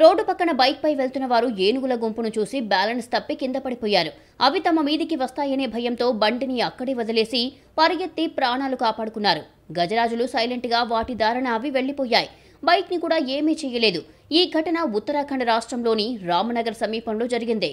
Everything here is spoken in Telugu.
రోడ్డు పక్కన బైక్పై వెళ్తున్న వారు ఏనుగుల గుంపును చూసి బ్యాలెన్స్ తప్పి కింద పడిపోయారు అవి తమ మీదికి వస్తాయనే భయంతో బండిని అక్కడే వదిలేసి పరిగెత్తి ప్రాణాలు కాపాడుకున్నారు గజరాజులు సైలెంట్గా వాటి దారణ అవి వెళ్లిపోయాయి బైక్ని కూడా ఏమీ చేయలేదు ఈ ఘటన ఉత్తరాఖండ్ రాష్ట్రంలోని రామనగర్ సమీపంలో జరిగింది